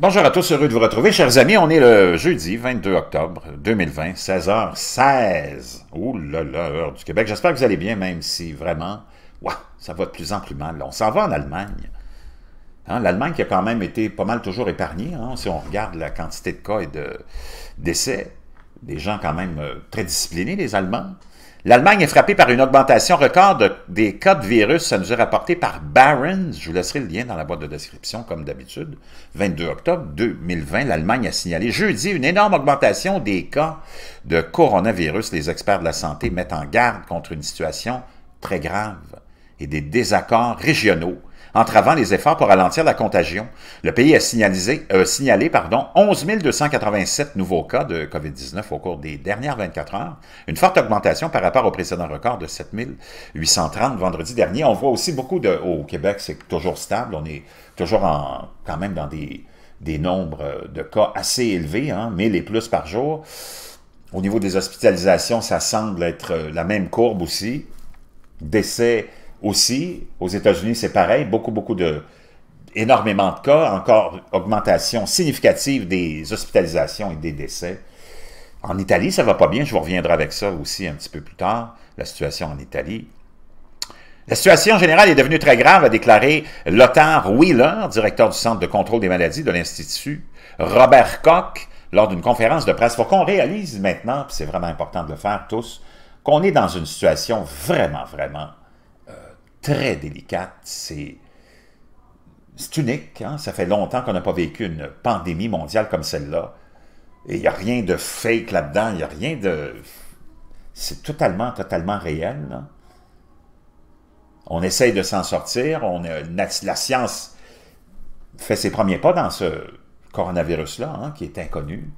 Bonjour à tous, heureux de vous retrouver. Chers amis, on est le jeudi 22 octobre 2020, 16h16. Ouh là là, heure du Québec. J'espère que vous allez bien, même si vraiment, wow, ça va de plus en plus mal. On s'en va en Allemagne. Hein, L'Allemagne qui a quand même été pas mal toujours épargnée, hein, si on regarde la quantité de cas et de décès des gens quand même euh, très disciplinés, les Allemands. L'Allemagne est frappée par une augmentation record des cas de virus. Ça nous est rapporté par Barron's. Je vous laisserai le lien dans la boîte de description, comme d'habitude. 22 octobre 2020, l'Allemagne a signalé jeudi une énorme augmentation des cas de coronavirus. Les experts de la santé mettent en garde contre une situation très grave et des désaccords régionaux, entravant les efforts pour ralentir la contagion. Le pays a euh, signalé pardon, 11 287 nouveaux cas de COVID-19 au cours des dernières 24 heures, une forte augmentation par rapport au précédent record de 7 830 vendredi dernier. On voit aussi beaucoup de... Au Québec, c'est toujours stable, on est toujours en, quand même dans des, des nombres euh, de cas assez élevés, hein, 1000 et plus par jour. Au niveau des hospitalisations, ça semble être euh, la même courbe aussi. Décès aussi, aux États-Unis, c'est pareil, beaucoup, beaucoup de, énormément de cas, encore augmentation significative des hospitalisations et des décès. En Italie, ça ne va pas bien, je vous reviendrai avec ça aussi un petit peu plus tard, la situation en Italie. La situation générale est devenue très grave, a déclaré Lothar Wheeler, directeur du Centre de contrôle des maladies de l'Institut, Robert Koch, lors d'une conférence de presse. Il faut qu'on réalise maintenant, puis c'est vraiment important de le faire tous, qu'on est dans une situation vraiment, vraiment très délicate, c'est... unique, hein. ça fait longtemps qu'on n'a pas vécu une pandémie mondiale comme celle-là. Et il n'y a rien de fake là-dedans, il n'y a rien de... C'est totalement, totalement réel. Hein. On essaye de s'en sortir, on la science fait ses premiers pas dans ce coronavirus-là, hein, qui est inconnu.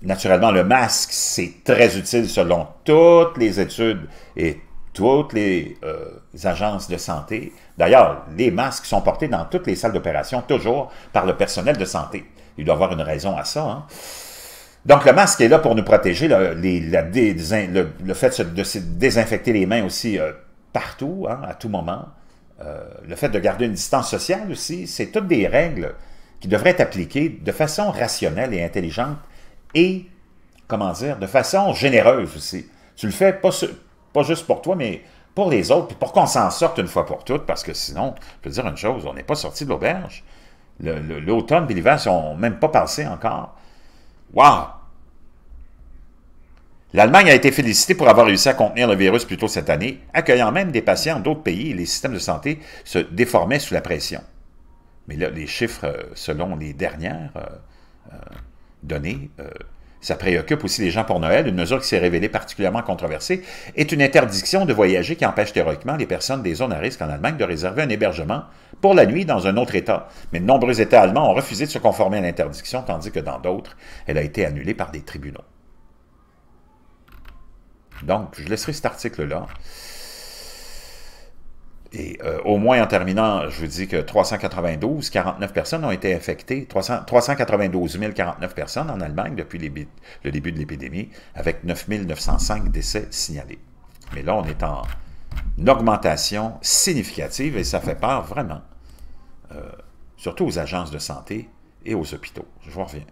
Naturellement, le masque, c'est très utile selon toutes les études et toutes les euh, agences de santé. D'ailleurs, les masques sont portés dans toutes les salles d'opération, toujours par le personnel de santé. Il doit avoir une raison à ça. Hein. Donc, le masque est là pour nous protéger. Le, les, fait de désinfecter les mains aussi euh, partout, hein, à tout moment. Euh, le fait de garder une distance sociale aussi, c'est toutes des règles qui devraient être appliquées de façon rationnelle et intelligente et, comment dire, de façon généreuse aussi. Tu le fais pas, pas juste pour toi, mais pour les autres, puis pour qu'on s'en sorte une fois pour toutes, parce que sinon, je veux dire une chose, on n'est pas sorti de l'auberge. L'automne et l'hiver sont même pas passés encore. Wow! L'Allemagne a été félicitée pour avoir réussi à contenir le virus plus tôt cette année, accueillant même des patients d'autres pays et les systèmes de santé se déformaient sous la pression. Mais là, les chiffres, euh, selon les dernières euh, euh, données, ça préoccupe aussi les gens pour Noël, une mesure qui s'est révélée particulièrement controversée, est une interdiction de voyager qui empêche théoriquement les personnes des zones à risque en Allemagne de réserver un hébergement pour la nuit dans un autre État. Mais de nombreux États allemands ont refusé de se conformer à l'interdiction, tandis que dans d'autres, elle a été annulée par des tribunaux. Donc, je laisserai cet article-là. Et euh, au moins en terminant, je vous dis que 392, 49 personnes ont été infectées, 392 049 personnes en Allemagne depuis le début de l'épidémie, avec 9 905 décès signalés. Mais là, on est en augmentation significative et ça fait peur vraiment, euh, surtout aux agences de santé et aux hôpitaux. Je vous reviens.